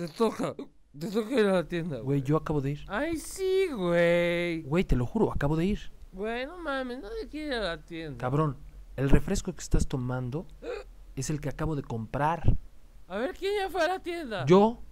Te toca. Te toca ir a la tienda. Güey, yo acabo de ir. Ay, sí, güey. Güey, te lo juro, acabo de ir. Güey, no mames, no de quiero ir a la tienda. Cabrón, el refresco que estás tomando es el que acabo de comprar. A ver, ¿quién ya fue a la tienda? Yo.